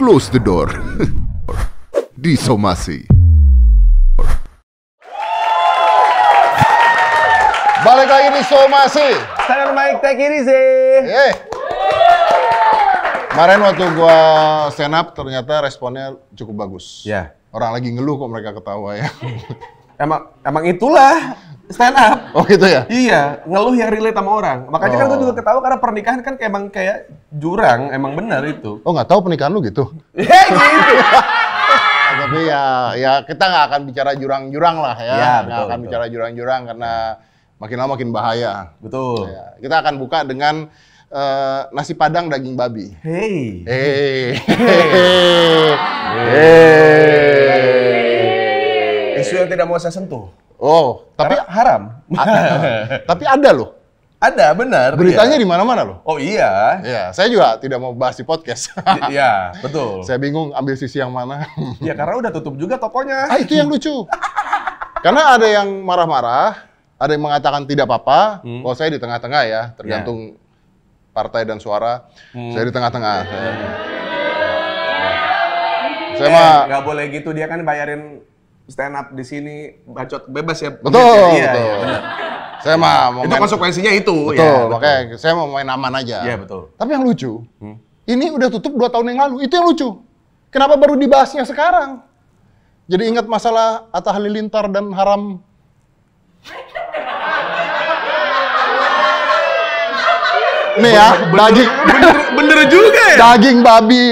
close the door. Disomasi. Balik lagi di Somasi. Saya Mike sih. Eh. Kemarin waktu gua stand up ternyata responnya cukup bagus. Ya. Yeah. Orang lagi ngeluh kok mereka ketawa ya. emang emang itulah stand up. Oh gitu ya? Iya, ngeluh yang relate sama orang. Makanya kan oh. kan gue juga ketawa karena pernikahan kan emang kayak jurang, emang benar itu. Oh nggak tahu pernikahan lu gitu? Iya gitu. Tapi ya, ya kita nggak akan bicara jurang-jurang lah ya. ya nggak akan betul. bicara jurang-jurang karena makin lama makin bahaya. Betul. Ya, kita akan buka dengan uh, nasi padang daging babi. Hey. Hey. Hey. hey. hey. Isu yang tidak mau saya sentuh. Oh, tapi Karena, haram. Ah, iya. tapi ada loh. Ada, benar. Beritanya iya. di mana-mana loh. Oh iya. Iya, saya juga tidak mau bahas di podcast. Iya, betul. Saya bingung ambil sisi yang mana. ya karena udah tutup juga tokonya. Ah, itu yang lucu. karena ada yang marah-marah, ada yang mengatakan tidak apa-apa. Hmm. Kalau oh, saya di tengah-tengah ya, tergantung ya. partai dan suara. Hmm. Saya di tengah-tengah. Hmm. Saya, saya eh, mah nggak boleh gitu dia kan bayarin stand up di sini bacot bebas ya. Betul, iya, iya, betul. Iya, betul. saya mah mau itu main, konsekuensinya itu. Betul, ya, betul. saya mau main aman aja. Iya betul. Tapi yang lucu, hmm? ini udah tutup dua tahun yang lalu. Itu yang lucu. Kenapa baru dibahasnya sekarang? Jadi ingat masalah Atta Halilintar dan haram Nih ya, daging bener, bener juga ya. Daging babi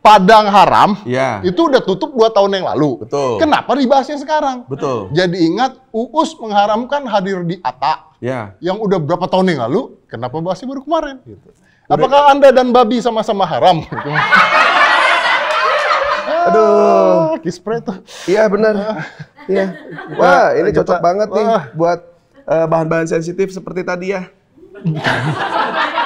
Padang Haram ya. itu udah tutup dua tahun yang lalu. Betul. Kenapa dibahasnya sekarang? Betul. Jadi ingat UUS mengharamkan hadir di Ata ya. yang udah berapa tahun yang lalu. Kenapa bahasnya baru kemarin? Gitu. Udah. Apakah anda dan babi sama-sama haram? Gitu. Ah, Aduh, kispre tuh. Iya benar. Ah. Iya. Wah, ini cocok banget nih buat eh, bahan-bahan sensitif seperti tadi ya.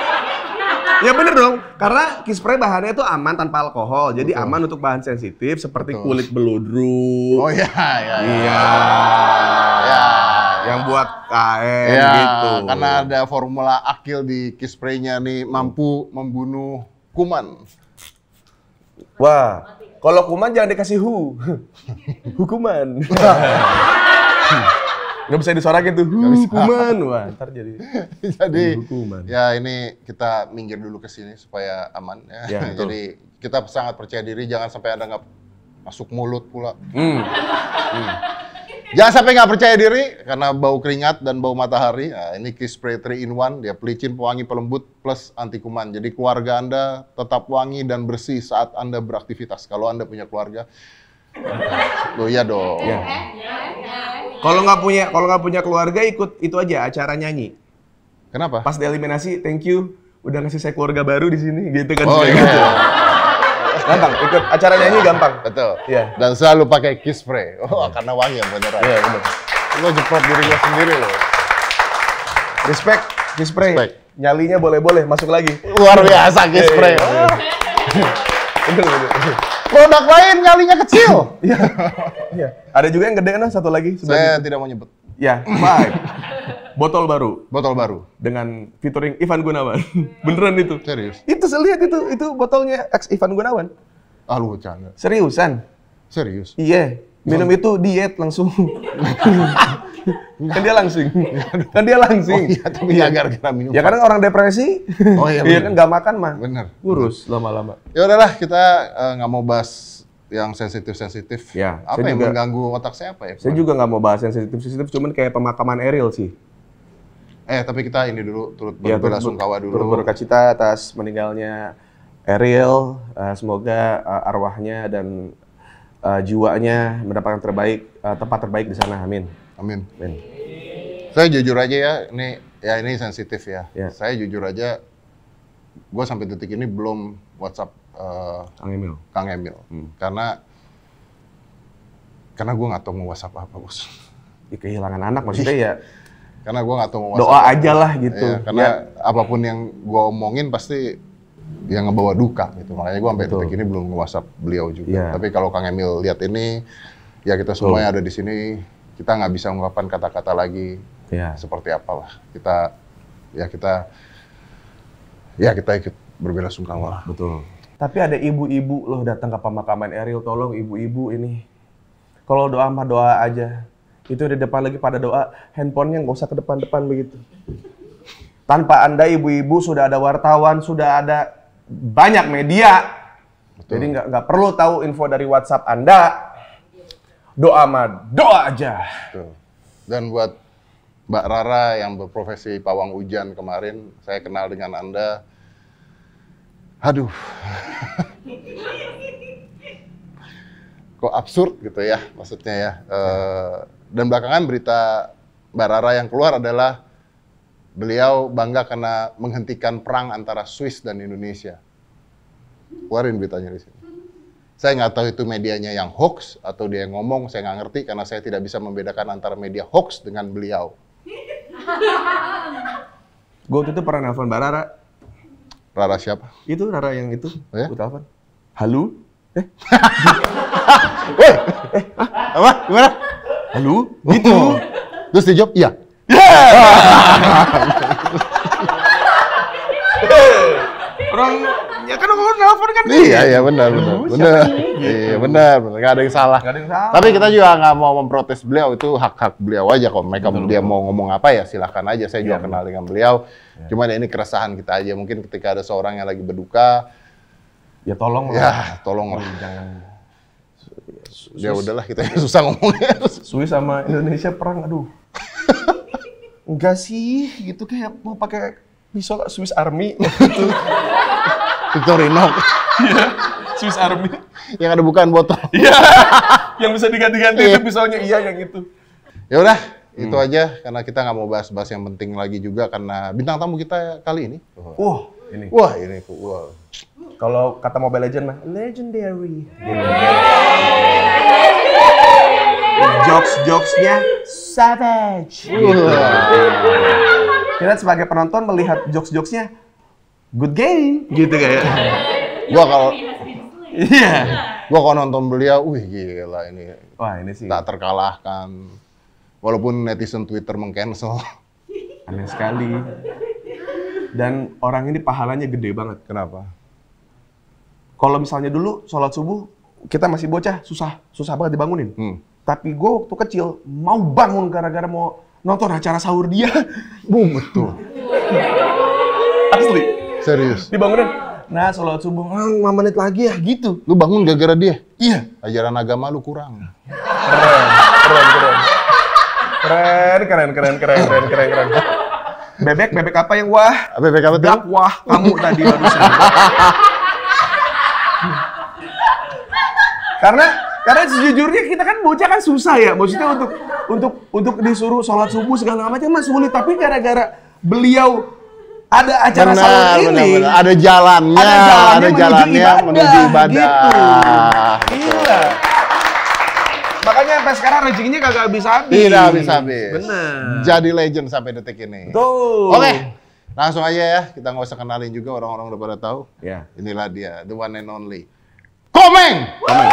ya bener dong. Karena kispray bahannya itu aman tanpa alkohol. Jadi Betul. aman untuk bahan sensitif seperti Betul. kulit beludru. Oh iya, iya. Iya. ya. ya. Yang buat KM ya, gitu. Karena ada formula akil di kispraynya nih mampu membunuh kuman. Wah, kalau kuman jangan dikasih hu. Hukuman. nggak bisa disorakin tuh hukuman wah ntar jadi jadi hukuman ya ini kita minggir dulu ke sini supaya aman ya, ya jadi kita sangat percaya diri jangan sampai ada nggak masuk mulut pula hmm. hmm. Jangan sampai nggak percaya diri karena bau keringat dan bau matahari. Nah, ini Kiss Spray 3 in one dia pelicin, pewangi, pelembut plus anti kuman. Jadi keluarga Anda tetap wangi dan bersih saat Anda beraktivitas. Kalau Anda punya keluarga, Oh iya dong. Ya. Kalau nggak punya kalau nggak punya keluarga ikut itu aja acara nyanyi. Kenapa? Pas dieliminasi, thank you udah ngasih saya keluarga baru di sini gitu kan oh, iya. gitu. gampang ikut acara nyanyi gampang. Betul. Iya. Dan selalu pakai kiss spray. Oh, karena wangi yang beneran. Iya, benar. Lo jepot diri lo sendiri lo. Respect kiss spray. Respect. Nyalinya boleh-boleh masuk lagi. Luar biasa kiss iya, iya, spray. Bener, iya, bener. Produk lain nyalinya kecil. Iya. Iya. Ada juga yang gede kan satu lagi Saya itu. tidak mau nyebut. Ya, baik. Botol baru. Botol baru. Dengan featuring Ivan Gunawan. Beneran itu. Serius. Itu saya lihat itu itu botolnya ex Ivan Gunawan. Ah lu Seriusan. Serius. Iya. Minum iya. itu diet langsung. kan dia langsing. kan dia langsing. Oh, iya, tapi ya gara-gara minum. Ya karena orang depresi. Oh iya. Iya kan nggak makan mah. Bener. Kurus lama-lama. Ya udahlah kita eh, nggak uh, mau bahas yang sensitif-sensitif. Ya. Apa yang juga, mengganggu otak saya apa ya? Saya juga nggak mau bahas sensitif-sensitif, cuman kayak pemakaman Ariel sih. Eh, tapi kita ini dulu turut ya, berbelasungkawa dulu. Turut berkacita atas meninggalnya Ariel. Uh, eh, semoga uh, arwahnya dan uh, jiwanya mendapatkan terbaik uh, tempat terbaik di sana. Amin. Amin. Amin. Saya jujur aja ya, ini ya ini sensitif ya. ya. Saya jujur aja, gue sampai detik ini belum WhatsApp uh, Kang Emil. Kang Emil, hmm. karena karena gue nggak tahu mau WhatsApp apa bos. Ya, kehilangan anak maksudnya ya. karena gue nggak tahu mau WhatsApp. Doa apa. aja lah gitu. Ya, karena ya. apapun yang gue omongin pasti yang ngebawa duka gitu. Makanya gue sampai Betul. detik ini belum WhatsApp beliau juga. Ya. Tapi kalau Kang Emil lihat ini, ya kita semuanya ada di sini kita nggak bisa mengungkapkan kata-kata lagi ya. seperti apalah kita ya kita ya kita ikut berbela sungkawa iya, betul tapi ada ibu-ibu loh datang ke pemakaman Eril tolong ibu-ibu ini kalau doa mah doa aja itu di depan lagi pada doa handphonenya nggak usah ke depan-depan begitu tanpa anda ibu-ibu sudah ada wartawan sudah ada banyak media Betul. jadi nggak perlu tahu info dari WhatsApp anda doa mah doa aja. Betul. Dan buat Mbak Rara yang berprofesi pawang hujan kemarin, saya kenal dengan Anda. Aduh. Kok absurd gitu ya maksudnya ya. E, dan belakangan berita Mbak Rara yang keluar adalah beliau bangga karena menghentikan perang antara Swiss dan Indonesia. Keluarin beritanya di sini. Saya nggak tahu itu medianya yang hoax atau dia yang ngomong, saya nggak ngerti karena saya tidak bisa membedakan antara media hoax dengan beliau. Gue waktu itu pernah nelfon Mbak Rara. Rara siapa? Itu Rara yang itu. Oh, ya? Gue Halo? Eh? eh? eh? Apa? Gimana? Halo? Gitu. Oh. Terus dijawab, iya. Yeah! Orang Ya kan aku nelfon kan. Iya, iya benar, benar. Benar. Iya, benar, benar. Enggak ada yang salah. ada yang salah. Tapi kita juga nggak mau memprotes beliau, itu hak-hak beliau aja kok. Mereka betul, dia betul. mau ngomong apa ya silahkan aja. Saya juga iya, betul. kenal dengan beliau. Ya. Cuman ya ini keresahan kita aja. Mungkin ketika ada seorang yang lagi berduka ya tolong lah. Ya, tolong lah. Jangan ya udahlah kita susah ngomongnya. Swiss sama Indonesia perang, aduh. Enggak sih, gitu kayak mau pakai pisau Swiss Army gitu. Victorinox. Iya. Swiss Army. Yang ada bukan botol. Iya. yang bisa diganti-ganti itu pisaunya. Iya yang iya, itu. Ya udah, hmm. itu aja karena kita nggak mau bahas-bahas yang penting lagi juga karena bintang tamu kita kali ini. Wah, wow, ini. Wah, ini wow. Kalau kata Mobile Legend mah legendary. Jokes-jokesnya savage. Kita sebagai penonton melihat jokes-jokesnya good game gitu kayak. gua kalau Iya. Gua kalau nonton beliau, wih gila ini. Wah, ini sih. Tak terkalahkan. Walaupun netizen Twitter mengcancel. Aneh sekali. Dan orang ini pahalanya gede banget. Kenapa? Kalau misalnya dulu sholat subuh kita masih bocah, susah, susah banget dibangunin. Hmm. Tapi gue waktu kecil mau bangun gara-gara mau nonton acara sahur dia. Bu, betul. Asli. Serius. Dibangunin. Nah, sholat subuh, ah, 5 menit lagi ya, gitu. Lu bangun gara-gara dia? Iya. Ajaran agama lu kurang. Keren, keren, keren. Keren, keren, keren, keren, keren, keren, keren. Bebek, bebek apa yang wah? Bebek apa tuh? Wah, kamu tadi barusan. karena karena sejujurnya kita kan bocah kan susah ya. Maksudnya untuk untuk untuk disuruh sholat subuh segala macam mah sulit. Tapi gara-gara beliau ada acara benar, sahur ini benar. ada jalannya ada jalannya, ada menuju jalannya ibadah, menuju ibadah, Gitu. Gila. Makanya sampai sekarang rezekinya kagak habis-habis. Tidak habis-habis. Benar. Jadi legend sampai detik ini. Tuh. Oke. Langsung aja ya, kita nggak usah kenalin juga orang-orang udah pada tahu. Ya. Inilah dia, the one and only. Komeng. Komeng.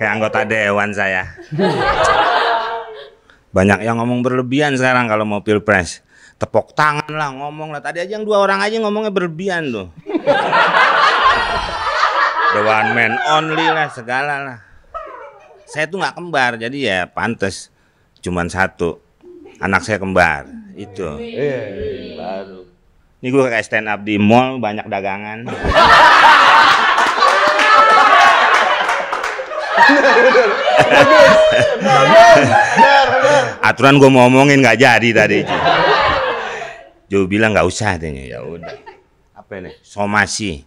kayak anggota dewan saya. Banyak yang ngomong berlebihan sekarang kalau mau pilpres. Tepok tangan lah, ngomong lah. Tadi aja yang dua orang aja ngomongnya berlebihan tuh. The one man only lah, segala lah. Saya tuh nggak kembar, jadi ya pantas. Cuman satu, anak saya kembar. Itu. Iya, iya, iya, Ini gue kayak stand up di mall, banyak dagangan. aturan gue mau omongin nggak jadi tadi Jo bilang nggak usah tanya ya udah apa ini somasi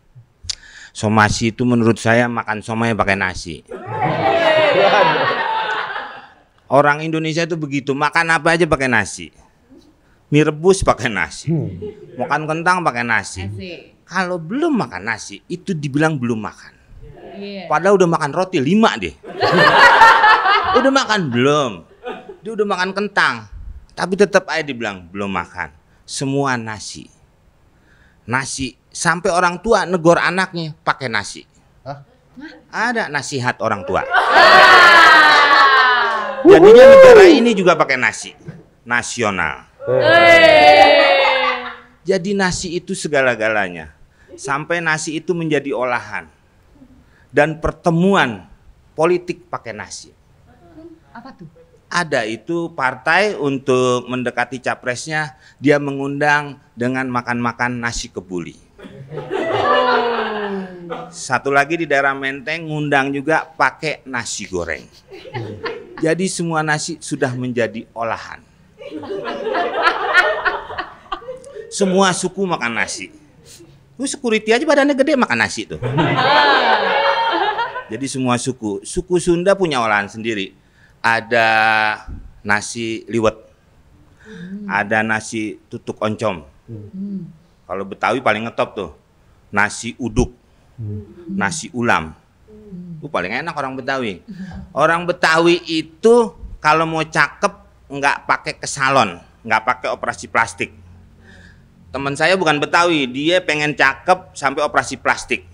somasi itu menurut saya makan somai pakai nasi orang Indonesia itu begitu makan apa aja pakai nasi mie rebus pakai nasi hmm. makan kentang pakai nasi kalau belum makan nasi itu dibilang belum makan Iya. Padahal udah makan roti lima deh. udah makan belum? Dia udah makan kentang. Tapi tetap aja dibilang belum makan. Semua nasi. Nasi sampai orang tua negor anaknya pakai nasi. Hah? Ada nasihat orang tua. Jadinya negara ini juga pakai nasi nasional. Jadi nasi itu segala-galanya. Sampai nasi itu menjadi olahan dan pertemuan politik pakai nasi. Apa tuh? Ada itu partai untuk mendekati capresnya dia mengundang dengan makan-makan nasi kebuli. Satu lagi di daerah Menteng ngundang juga pakai nasi goreng. Jadi semua nasi sudah menjadi olahan. Semua suku makan nasi. Lu security aja badannya gede makan nasi tuh. Ah. Jadi semua suku, suku Sunda punya olahan sendiri. Ada nasi liwet, hmm. ada nasi tutuk oncom. Hmm. Kalau Betawi paling ngetop tuh nasi uduk, hmm. nasi ulam. Hmm. Itu paling enak orang Betawi. Orang Betawi itu kalau mau cakep nggak pakai ke salon, nggak pakai operasi plastik. Teman saya bukan Betawi, dia pengen cakep sampai operasi plastik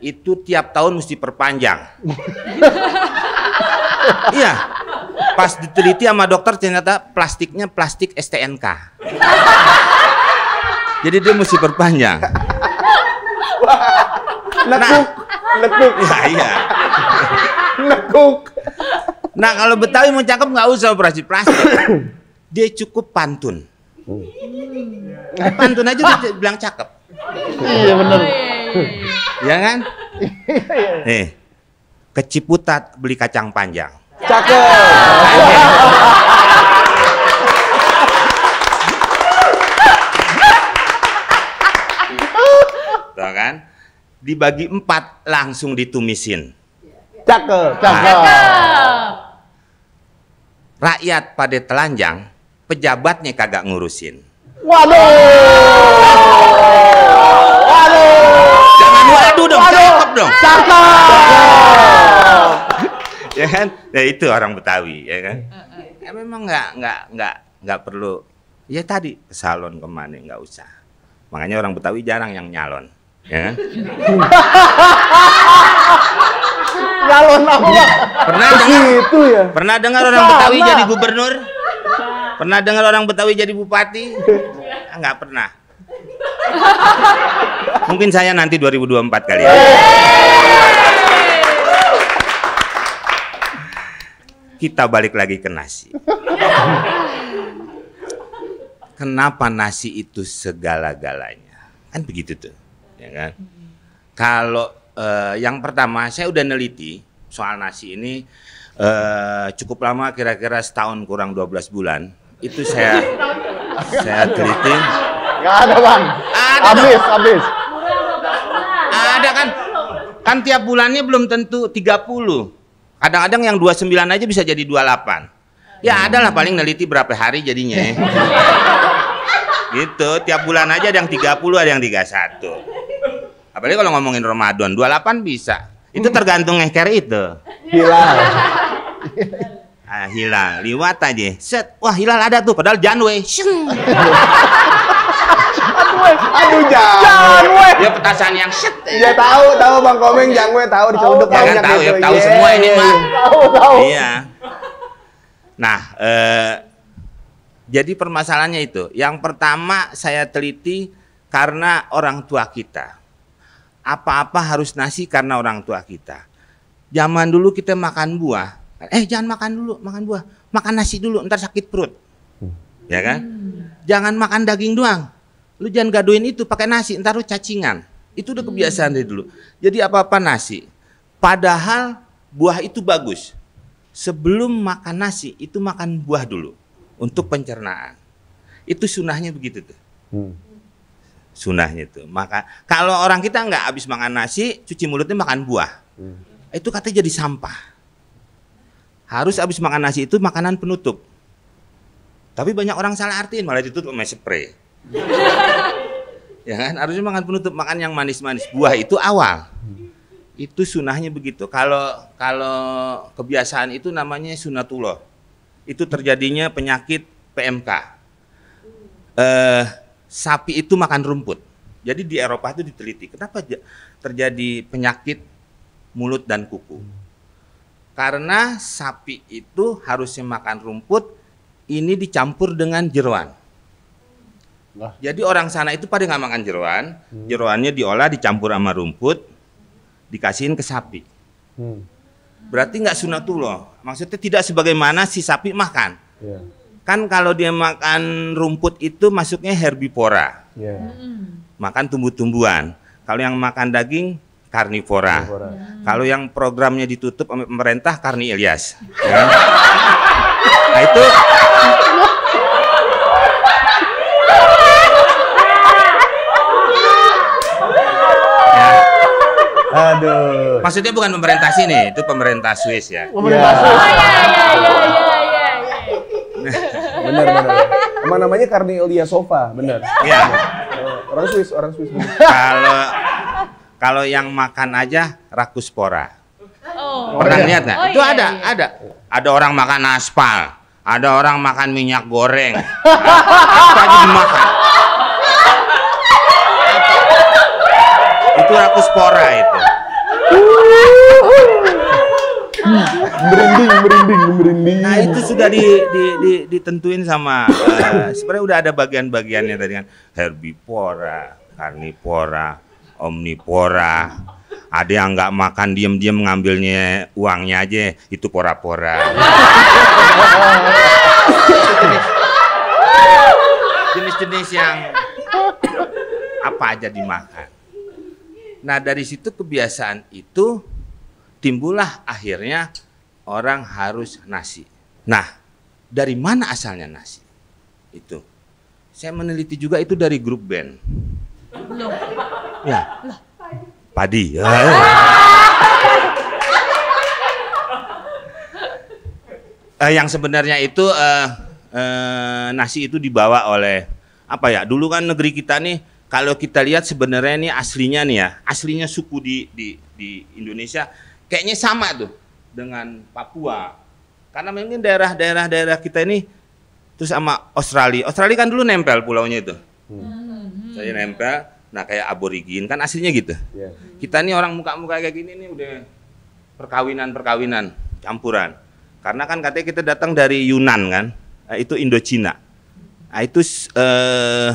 itu tiap tahun mesti perpanjang. iya. Pas diteliti sama dokter ternyata plastiknya plastik STNK. Jadi dia mesti perpanjang. Nah. Lekuk, lekuk. Nah, iya. Lekuk. Nah kalau Betawi mau cakep nggak usah operasi plastik. Dia cukup pantun. Hmm. Pantun aja udah bilang cakep. Iya benar. Oh, iya, iya. ya kan? Nih, iya, iya. eh, ke Ciputat beli kacang panjang. Cakep. Tuh kan? Dibagi empat langsung ditumisin. Cakep, nah. cakep. Nah, rakyat pada telanjang, pejabatnya kagak ngurusin. Waduh. dong. Cakep. ya kan? Ya itu orang Betawi, ya kan? Ya, ya memang nggak nggak nggak nggak perlu. Ya tadi salon kemana nggak usah. Makanya orang Betawi jarang yang nyalon, ya kan? nyalon apa? Pernah dengar? Itu ya. Pernah dengar orang Betawi jadi gubernur? Pernah dengar orang Betawi jadi bupati? Enggak pernah. Mungkin saya nanti 2024 kali ya. Kita balik lagi ke nasi. Kenapa nasi itu segala-galanya? Kan begitu tuh, ya kan? Kalau uh, yang pertama saya udah neliti soal nasi ini uh, cukup lama kira-kira setahun kurang 12 bulan. Itu saya saya teliti Gak ada bang. Ada abis, dong. abis. Ada kan? Kan tiap bulannya belum tentu 30. Kadang-kadang yang 29 aja bisa jadi 28. Ya hmm. adalah paling neliti berapa hari jadinya. Ya. gitu, tiap bulan aja ada yang 30, ada yang 31. Apalagi kalau ngomongin Ramadan, 28 bisa. Itu hmm. tergantung ngeker itu. Hilal. ah, hilal, liwat aja. Set, wah hilal ada tuh, padahal Januari. jangwe. Aduh, jangwe. Jangan Ya petasan yang set. Iya, tahu, tahu Bang Komeng iya. jangwe we, tahu dicuduk tahu. Ya kan tahu, ya tahu iya, semua iya, ini mah. Tahu, tahu. Iya. Nah, eh jadi permasalahannya itu. Yang pertama saya teliti karena orang tua kita. Apa-apa harus nasi karena orang tua kita. Zaman dulu kita makan buah. Eh jangan makan dulu, makan buah. Makan nasi dulu, ntar sakit perut. Ya kan? Hmm. Jangan makan daging doang. Lu jangan gaduin itu pakai nasi, ntar lu cacingan. Itu udah kebiasaan hmm. dari dulu. Jadi apa-apa nasi. Padahal buah itu bagus. Sebelum makan nasi itu makan buah dulu untuk pencernaan. Itu sunahnya begitu tuh. Hmm. Sunahnya tuh. Maka kalau orang kita nggak habis makan nasi, cuci mulutnya makan buah. Hmm. Itu katanya jadi sampah. Harus habis makan nasi itu makanan penutup. Tapi banyak orang salah artiin malah ditutup sama spray. ya kan harusnya makan penutup makan yang manis-manis buah itu awal itu sunahnya begitu kalau kalau kebiasaan itu namanya sunatullah itu terjadinya penyakit PMK eh, sapi itu makan rumput jadi di Eropa itu diteliti kenapa terjadi penyakit mulut dan kuku karena sapi itu harusnya makan rumput ini dicampur dengan jeruan lah. Jadi orang sana itu pada nggak makan jeruan, hmm. jeruannya diolah dicampur sama rumput, dikasihin ke sapi. Hmm. Berarti nggak sunatullah. Maksudnya tidak sebagaimana si sapi makan. Yeah. Kan kalau dia makan rumput itu masuknya herbivora. Yeah. Hmm. Makan tumbuh-tumbuhan. Kalau yang makan daging karnivora. Hmm. Kalau yang programnya ditutup pemerintah karni Ilyas. ya. Kan? Nah itu Aduh. Maksudnya bukan pemerintah sini, itu pemerintah Swiss ya. Pemerintah yeah. Swiss. Oh, iya, iya, iya, iya, iya. iya, iya. benar. benar. Emang namanya Cornelia Sofa, benar. Iya. Eh, orang Swiss, orang Swiss. Kalau kalau yang makan aja rakuspora. Oh. Pernah oh, iya. lihat nggak? Oh, itu ada, iya. ada. Ada orang makan aspal, ada orang makan minyak goreng. Apa aja dimakan. itu spora itu. merinding, merinding, merinding. Nah itu sudah di, di, di, ditentuin sama uh, sebenarnya udah ada bagian-bagiannya tadi kan herbivora, karnivora, omnivora. Ada yang nggak makan diem-diem ngambilnya uangnya aja itu pora-pora. Jenis-jenis yang apa aja dimakan. Nah dari situ kebiasaan itu timbullah akhirnya orang harus nasi. Nah dari mana asalnya nasi? Itu. Saya meneliti juga itu dari grup band. Belum. Ya. Padi. Padi. Ah. eh, yang sebenarnya itu eh, eh, nasi itu dibawa oleh apa ya? Dulu kan negeri kita nih kalau kita lihat sebenarnya ini aslinya nih ya, aslinya suku di di di Indonesia kayaknya sama tuh dengan Papua. Karena mungkin daerah-daerah daerah kita ini terus sama Australia. Australia kan dulu nempel pulaunya itu. Hmm. Saya nempel. Nah, kayak aborigin kan aslinya gitu. Yeah. Kita nih orang muka-muka kayak gini nih udah perkawinan-perkawinan campuran. Karena kan katanya kita datang dari Yunan kan. Nah itu Indochina. Nah, itu eh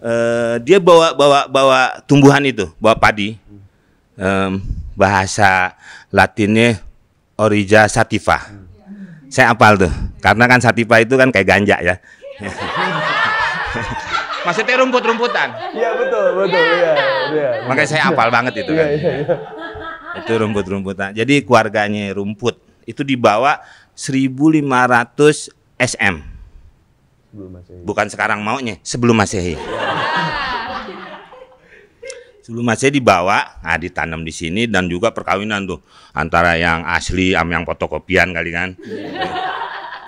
Eh, dia bawa bawa bawa tumbuhan itu, bawa padi. Um, bahasa Latinnya Origa sativa. Saya apal tuh, karena kan sativa itu kan kayak ganja ya. Maksudnya rumput-rumputan. Iya betul betul ya. Makanya saya apal banget itu iya, kan. Itu rumput-rumputan. Jadi keluarganya rumput itu dibawa 1500 SM. Bukan sekarang maunya, sebelum Masehi dulu masih dibawa, nah ditanam di sini dan juga perkawinan tuh antara yang asli sama yang fotokopian kali kan. Iya.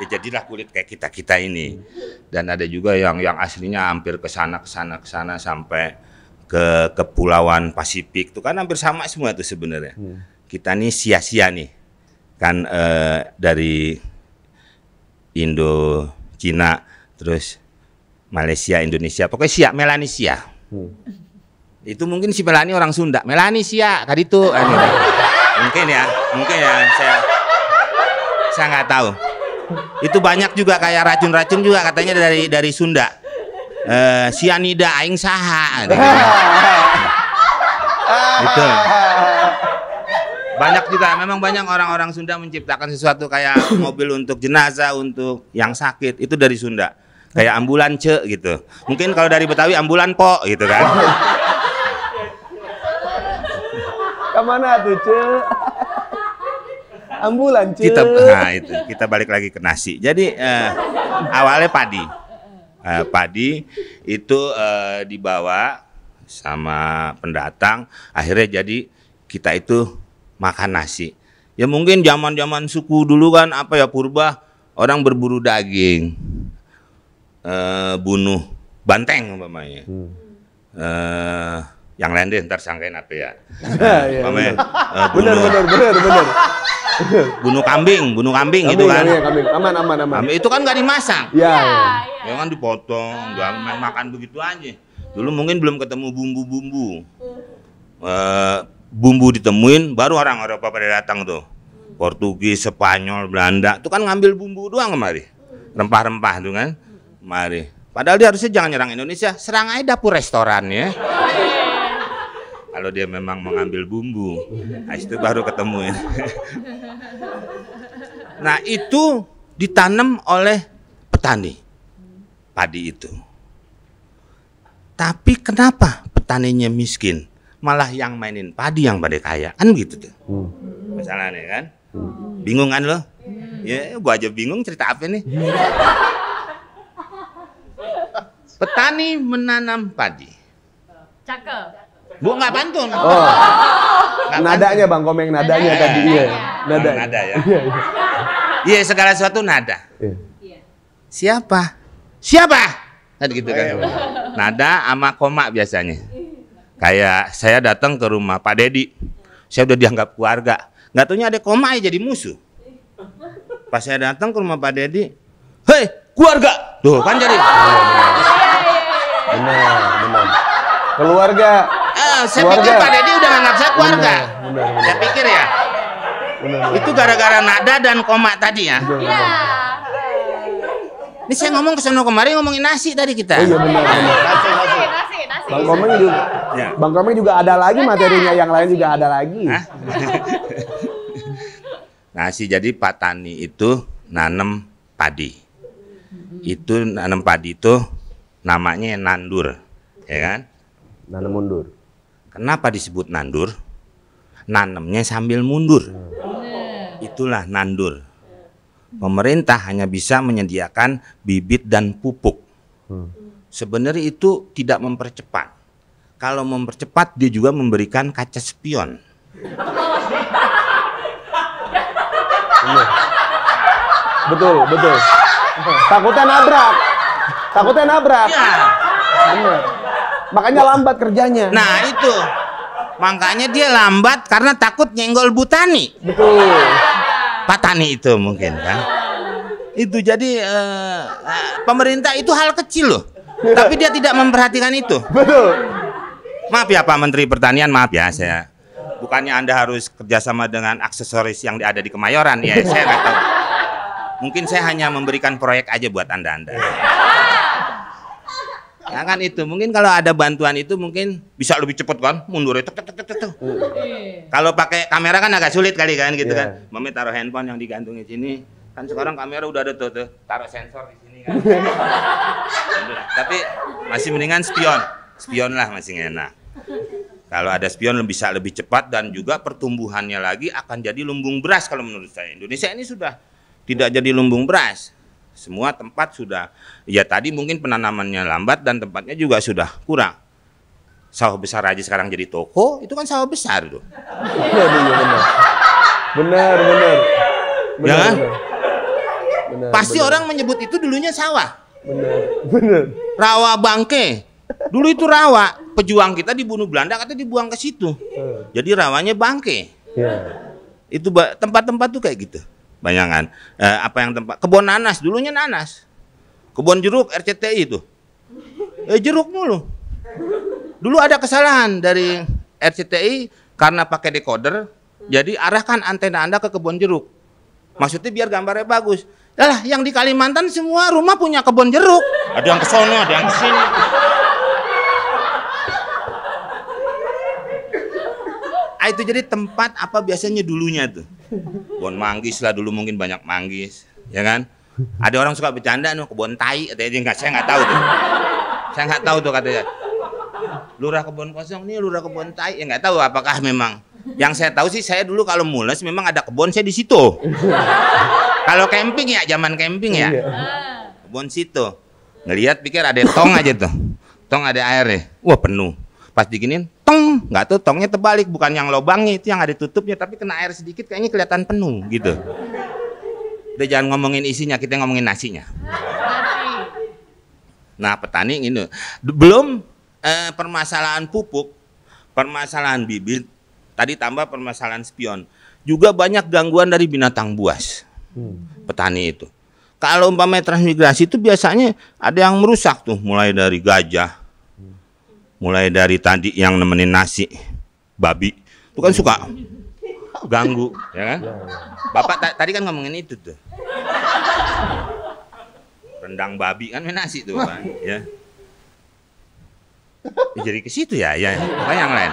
ya jadilah kulit kayak kita kita ini. Dan ada juga yang yang aslinya hampir ke sana ke sana ke sana sampai ke kepulauan Pasifik tuh kan hampir sama semua tuh sebenarnya. ya. Kita nih sia-sia nih kan eh, dari Indo Cina terus Malaysia Indonesia pokoknya siap Melanesia. Hmm itu mungkin si Melani orang Sunda. Melani sia tadi tuh. Anu. mungkin ya, mungkin ya saya saya nggak tahu. Itu banyak juga kayak racun-racun juga katanya dari dari Sunda. Eh, sianida aing saha. Gitu. Banyak juga, memang banyak orang-orang Sunda menciptakan sesuatu kayak mobil untuk jenazah, untuk yang sakit, itu dari Sunda. Kayak ambulan ce gitu. Mungkin kalau dari Betawi ambulan po gitu kan mana tuh ce? Ambulan ce. Kita nah itu kita balik lagi ke nasi. Jadi uh, awalnya padi, uh, padi itu uh, dibawa sama pendatang. Akhirnya jadi kita itu makan nasi. Ya mungkin zaman-zaman suku dulu kan apa ya purba orang berburu daging, uh, bunuh banteng umpamanya. Hmm. uh, yang lain deh ntar sangkain apa ya. Ah, iya, iya. Eh, bener. bener, bener, bener, bunuh kambing, bunuh kambing, kambing gitu kan. Kambing, kambing. Aman, aman, aman. itu kan gak dimasak. Iya. Ya, ya. ya kan dipotong, jangan ah. makan begitu aja. Dulu mungkin belum ketemu bumbu-bumbu. Eh, bumbu ditemuin, baru orang Eropa pada datang tuh. Portugis, Spanyol, Belanda, itu kan ngambil bumbu doang kemari. Rempah-rempah tuh kan. kemari. Padahal dia harusnya jangan nyerang Indonesia, serang aja dapur restoran ya. Oh, kalau dia memang mengambil bumbu, nah itu baru ketemu ya. nah itu ditanam oleh petani padi itu. Tapi kenapa petaninya miskin? Malah yang mainin padi yang pada kaya kan gitu tuh. Hmm. Masalahnya kan, hmm. bingung kan lo? Ya, gua aja bingung cerita apa nih. Petani menanam padi. Cakep Gua nggak pantun. Oh. Gak nadanya Bang Komeng, nadanya, nadanya. tadi. Iya. Nada. Oh, nada ya. Iya, iya. iya, segala sesuatu nada. Iya. iya. Siapa? Siapa? Tadi kan gitu kan. Iya, iya. Nada sama koma biasanya. Kayak saya datang ke rumah Pak Dedi. Saya udah dianggap keluarga. Gak tanya ada koma aja ya jadi musuh. Pas saya datang ke rumah Pak Dedi, hei keluarga, tuh kan jadi. Oh, benar, benar. benar. Keluarga saya keluarga. pikir Pak Deddy udah anggap saya keluarga. Benar, benar, Saya pikir ya. Benar, benar. Itu gara-gara nada dan koma tadi ya. Iya. Ini saya ngomong ke sono kemarin ngomongin nasi tadi kita. Oh, iya benar. benar. Nasi, nasi. nasi, Bang Komeng juga, ya. Bang Komeng juga ada lagi materinya, yang lain juga ada lagi. Hah? nasi jadi Pak Tani itu nanem padi. Itu nanem padi itu namanya nandur, ya kan? Nanam mundur. Kenapa disebut nandur? Nanemnya sambil mundur. Itulah nandur. Pemerintah hanya bisa menyediakan bibit dan pupuk. Hmm. Sebenarnya itu tidak mempercepat. Kalau mempercepat dia juga memberikan kaca spion. Betul, betul. Takutnya nabrak. Takutnya nabrak. Ya. Benar. Makanya lambat kerjanya. Nah, itu. Makanya dia lambat karena takut nyenggol butani. Betul. Patani itu mungkin kan. Itu jadi uh, pemerintah itu hal kecil loh. Tapi dia tidak memperhatikan itu. Betul. Maaf ya Pak Menteri Pertanian, maaf ya saya bukannya anda harus kerjasama dengan aksesoris yang ada di Kemayoran ya saya nggak tahu mungkin saya hanya memberikan proyek aja buat anda anda Nah kan itu mungkin kalau ada bantuan itu mungkin bisa lebih cepat kan mundur itu. Kalau pakai kamera kan agak sulit kali kan gitu yeah. kan. Iya. Mami taruh handphone yang digantung di sini. Kan sekarang kamera udah ada tuh tuh. Taruh sensor di sini kan. Tapi masih mendingan spion. Spion lah masih enak. Kalau ada spion bisa lebih cepat dan juga pertumbuhannya lagi akan jadi lumbung beras kalau menurut saya. Indonesia ini sudah tidak jadi lumbung beras semua tempat sudah ya tadi mungkin penanamannya lambat dan tempatnya juga sudah kurang. Sawah besar aja sekarang jadi toko, itu kan sawah besar tuh. Benar, benar. Benar, ya kan? Pasti bener. orang menyebut itu dulunya sawah. Benar, benar. Rawa bangke. Dulu itu rawa, pejuang kita dibunuh Belanda katanya dibuang ke situ. Jadi rawanya bangke. Ya. Itu tempat-tempat tuh kayak gitu. Bayangan. Eh, apa yang tempat? Kebun nanas dulunya nanas. Kebun jeruk RCTI itu. Eh jeruk mulu. Dulu ada kesalahan dari RCTI karena pakai decoder, jadi arahkan antena Anda ke kebun jeruk. Maksudnya biar gambarnya bagus. Lah, yang di Kalimantan semua rumah punya kebun jeruk. Ada yang ke sono, ada yang ke sini. Ah, itu jadi tempat apa biasanya dulunya tuh Kebun manggis lah dulu mungkin banyak manggis, ya kan? Ada orang suka bercanda nih kebun tai, katanya nggak saya nggak tahu tuh. Saya nggak tahu tuh katanya. Lurah kebun kosong nih lurah kebun tai, ya nggak tahu apakah memang. Yang saya tahu sih saya dulu kalau mules memang ada kebun saya di situ. kalau camping ya zaman camping ya. Iya. Kebun situ. Ngelihat pikir ada tong aja tuh. Tong ada air ya. Wah penuh Pas diginin, tong, nggak tuh tongnya terbalik, bukan yang lobangnya itu yang ada tutupnya, tapi kena air sedikit kayaknya kelihatan penuh gitu. Udah jangan ngomongin isinya, kita ngomongin nasinya. Nah petani ini belum eh, permasalahan pupuk, permasalahan bibit, tadi tambah permasalahan spion, juga banyak gangguan dari binatang buas hmm. petani itu. Kalau umpamanya transmigrasi itu biasanya ada yang merusak tuh, mulai dari gajah, mulai dari tadi yang nemenin nasi babi itu kan suka ganggu ya kan iya, iya. bapak tadi kan ngomongin itu tuh rendang babi kan nasi tuh kan ya jadi ke situ ya ya apa yang lain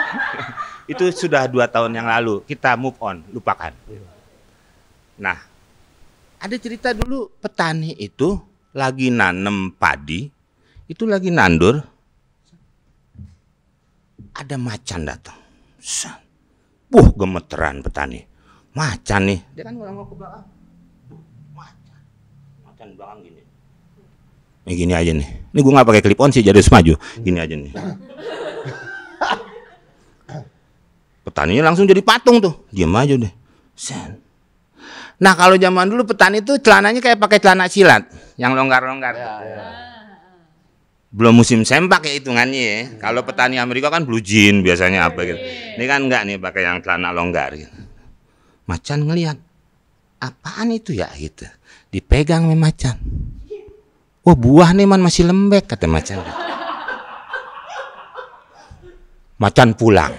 itu sudah dua tahun yang lalu kita move on lupakan iya. nah ada cerita dulu petani itu lagi nanem padi itu lagi nandur ada macan datang. Buh gemeteran petani. Macan nih. Dia kan ngomong ke belakang. macan. Macan belakang gini. Ini gini aja nih. Ini gue gak pakai clip on sih jadi semaju. Gini aja nih. Petaninya langsung jadi patung tuh. Diam aja deh. Sen. Nah kalau zaman dulu petani itu celananya kayak pakai celana silat. Yang longgar-longgar. Ya, ya belum musim sempak ya hitungannya ya. Kalau petani Amerika kan blue jean biasanya apa gitu. Ini kan enggak nih pakai yang celana longgar gitu. Macan ngelihat apaan itu ya gitu. Dipegang nih macan. Wah oh, buah nih man masih lembek kata macan. Gitu. Macan pulang.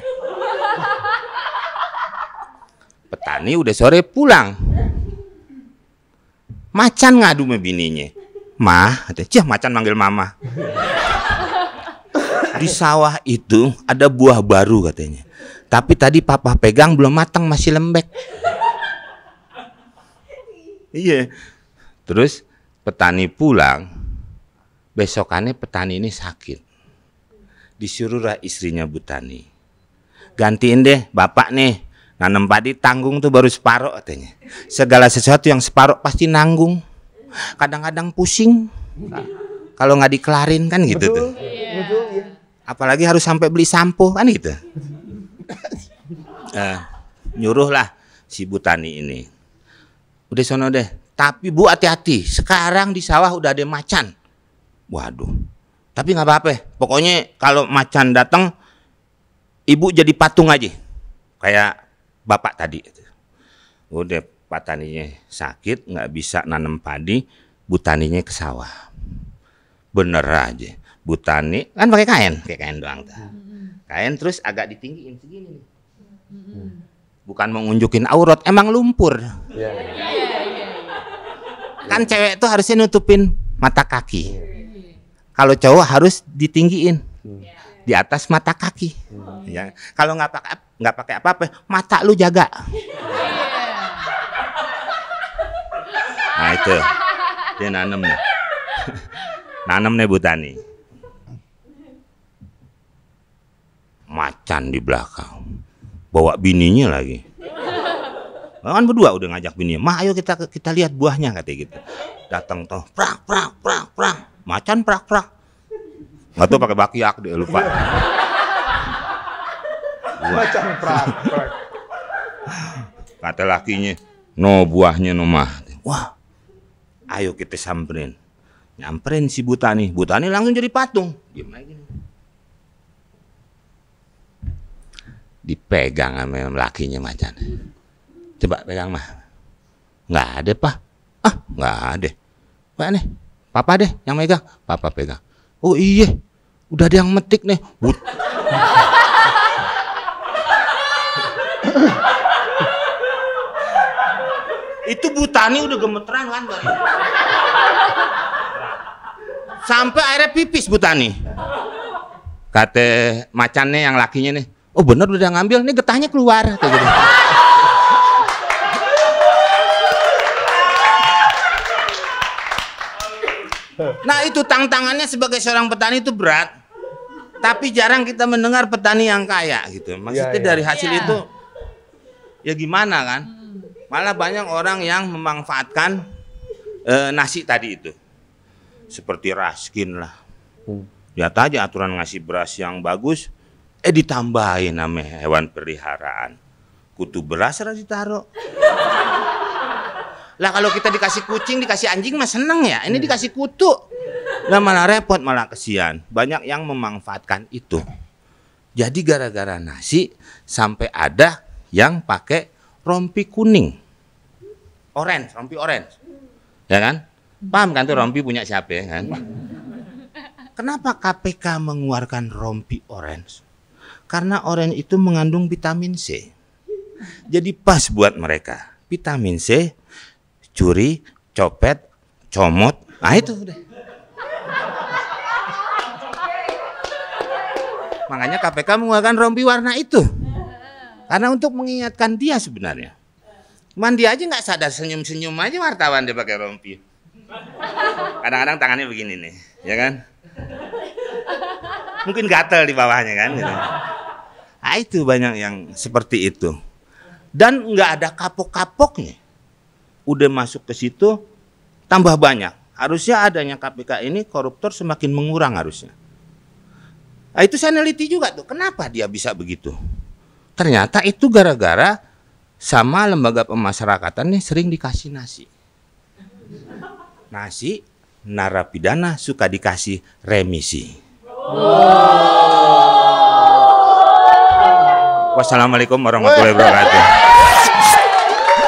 Petani udah sore pulang. Macan ngadu sama Mah, cah macan manggil mama. Di sawah itu ada buah baru katanya. Tapi tadi papa pegang belum matang masih lembek. Iya. Terus petani pulang. Besokannya petani ini sakit. Disuruhlah istrinya Butani. Gantiin deh bapak nih. Nanam padi tanggung tuh baru separuh katanya. Segala sesuatu yang separuh pasti nanggung kadang-kadang pusing nah, kalau nggak dikelarin kan gitu tuh iya. Iya. apalagi harus sampai beli sampo kan gitu uh, eh, nyuruh lah si Butani ini udah sono deh tapi bu hati-hati sekarang di sawah udah ada macan waduh tapi nggak apa-apa pokoknya kalau macan datang ibu jadi patung aja kayak bapak tadi udah pataninya sakit nggak bisa nanam padi butaninya ke sawah bener aja butani kan pakai kain pakai kain doang tuh kain terus agak ditinggiin segini nih bukan mengunjukin aurat emang lumpur iya. kan cewek tuh harusnya nutupin mata kaki kalau cowok harus ditinggiin iya. di atas mata kaki ya kalau nggak pakai nggak pakai apa-apa mata lu jaga Nah itu. Dia nanam nih. nanam nih Bu Macan di belakang. Bawa bininya lagi. Kan berdua udah ngajak bininya. Mah ayo kita kita lihat buahnya katanya gitu. Datang toh prak prak prak prak. Macan prak prak. Nggak tahu pakai bakiak deh lupa. Macan prak prak. Kata lakinya, no buahnya no mah. Wah, ayo kita samperin nyamperin si buta nih buta nih langsung jadi patung gimana dipegang sama lakinya macan coba pegang mah nggak ada pak ah nggak ada pak nih papa deh yang megang papa pegang oh iya udah ada yang metik nih But Itu Butani udah gemeteran kan bari Sampai akhirnya pipis Butani. Kata macannya yang lakinya nih, oh bener udah ngambil, nih getahnya keluar. Nah itu tantangannya sebagai seorang petani itu berat. Tapi jarang kita mendengar petani yang kaya gitu. Maksudnya ya, ya. dari hasil ya. itu ya gimana kan? Malah banyak orang yang memanfaatkan e, nasi tadi itu. Seperti raskin lah. Hmm. Lihat aja aturan ngasih beras yang bagus, eh ditambahin nama hewan peliharaan. Kutu beras harus ditaruh. Lah kalau kita dikasih kucing, dikasih anjing mah seneng ya. Ini hmm. dikasih kutu. Lah malah repot, malah kesian. Banyak yang memanfaatkan itu. Jadi gara-gara nasi sampai ada yang pakai rompi kuning. Orange, rompi orange. Ya kan? Paham kan tuh hmm. rompi punya siapa ya kan? Kenapa KPK mengeluarkan rompi orange? Karena orange itu mengandung vitamin C. Jadi pas buat mereka. Vitamin C, curi, copet, comot. Nah itu udah. Makanya KPK mengeluarkan rompi warna itu. Karena untuk mengingatkan dia sebenarnya. mandi aja nggak sadar senyum-senyum aja wartawan dia pakai rompi. Kadang-kadang tangannya begini nih, ya kan? Mungkin gatel di bawahnya kan. Gitu. Nah, itu banyak yang seperti itu. Dan nggak ada kapok-kapoknya. Udah masuk ke situ, tambah banyak. Harusnya adanya KPK ini koruptor semakin mengurang harusnya. Nah, itu saya neliti juga tuh, kenapa dia bisa begitu? ternyata itu gara-gara sama lembaga pemasyarakatan nih sering dikasih nasi. Nasi narapidana suka dikasih remisi. Oh. Wassalamualaikum warahmatullahi wabarakatuh.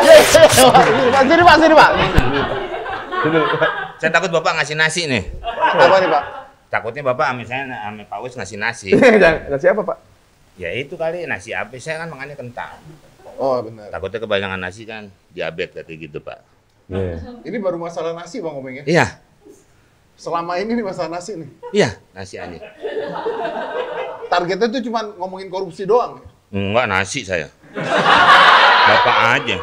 Pak sini pak sini pak. Saya takut bapak ngasih nasi nih. Apa nih pak? Takutnya bapak misalnya ame Pak Wis ngasih nasi. Nasi apa pak? ya itu kali nasi abe saya kan makannya kentang. oh benar takutnya kebanyakan nasi kan diabetes kayak gitu pak yeah. ini baru masalah nasi bang omeng ya iya selama ini nih masalah nasi nih iya nasi aja targetnya tuh cuma ngomongin korupsi doang enggak nasi saya bapak aja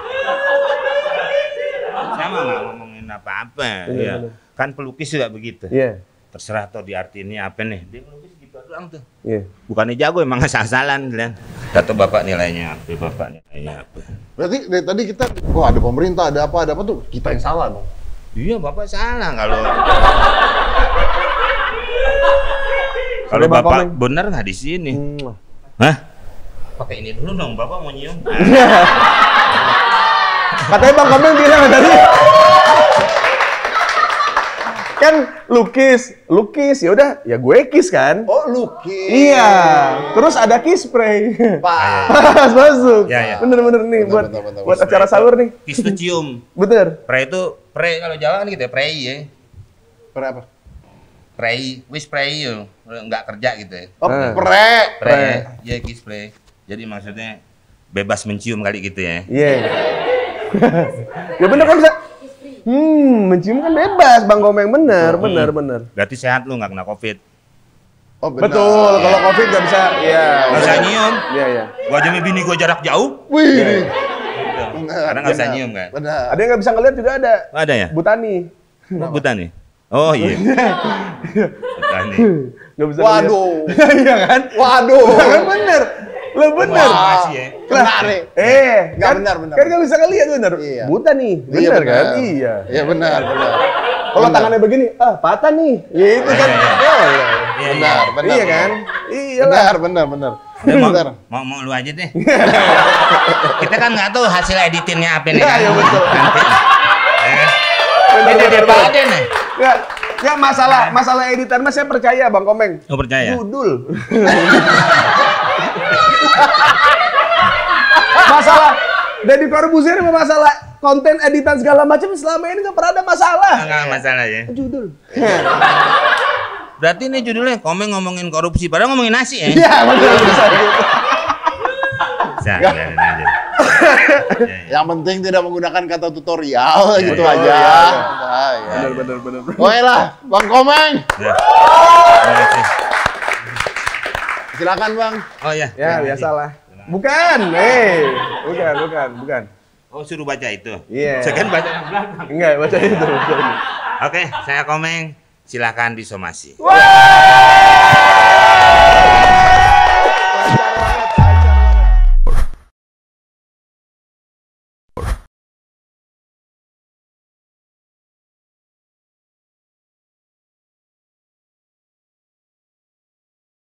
Sama nggak ngomongin apa-apa ya. kan pelukis juga begitu yeah. terserah atau diartinya apa nih dia pelukis pulang tuh. Iya. Yeah. Bukannya jago emang asal-asalan kan. Kata bapak nilainya apa, bapak nilainya apa. Berarti dari tadi kita kok ada pemerintah, ada apa, ada apa tuh kita yang salah dong. Iya, bapak salah kalau Kalau bapak, bapak benar nggak di sini? Hmm. Hah? Pakai ini dulu dong, bapak mau nyium. Katanya Bang Kamil bilang tadi kan lukis, lukis ya udah ya gue kis kan. Oh lukis. Iya. Terus ada kis spray. Pas. masuk. Ya, ya. Bener bener nih bener, buat bener, bener. buat acara sahur nih. Kis tuh cium. Bener. Pre itu pre kalau Jawa kan gitu ya spray ya. Pre apa? Spray, wis spray yo, ya. nggak kerja gitu ya. Oh, ah. pre. Pre, iya ya kis spray. Jadi maksudnya bebas mencium kali gitu ya. Iya. Yeah. ya bener kan bisa Hmm, mencium kan bebas, Bang Komeng. Bener, hmm. bener, bener. Berarti sehat lu nggak kena COVID. Oh, benar. Betul, ya. kalau COVID nggak bisa, Iya. Nggak bisa nyium. Iya, iya. Gua aja bini gua jarak jauh. Wih. Ya, ya. Karena nggak bisa nyium kan. Benar. Ada yang nggak bisa ngeliat juga ada. Oh, ada ya. Butani. Oh, Butani. Oh iya. Butani. Gak bisa Waduh. Iya kan? Waduh. Kan bener. Lo bener. Wah, sih ya. Kena nih. Eh, enggak ya. eh, kan, benar benar. Kan enggak bisa ngelihat benar. Iya. Buta nih. Benar iya, bener. kan? Iya. Iya benar benar. Kalau tangannya begini, ah patah nih. Ya itu kan. iya. iya. Oh, iya, iya. Benar, benar. Iya kan? Iya. Benar, benar, benar. Mau, mau, mau lu aja deh. Kita kan enggak tahu hasil editingnya apa nih. Iya, kan. betul. Ini dia Pak nih. Ya masalah masalah editan mas saya percaya Bang Komeng. Oh percaya. Judul. masalah Deddy Corbuzier mau masalah konten editan segala macam selama ini nggak pernah ada masalah. Nggak masalah ya. Judul. Berarti ini judulnya komen ngomongin korupsi, padahal ngomongin nasi ya? Iya, benar bisa gitu. Bisa, Yang penting tidak menggunakan kata tutorial iya, gitu ya, aja. ya ya. Benar, benar, benar. Oke lah, Bang Komeng. Ya. Silakan bang. Oh iya. Ya, ya biasalah. Ini. Bukan, hey. Eh. bukan, bukan, bukan. Oh suruh baca itu. Iya. Yeah. Saya kan baca yang belakang. Enggak, baca itu. Oke, okay, Oke, saya komeng. Silakan disomasi. Wow.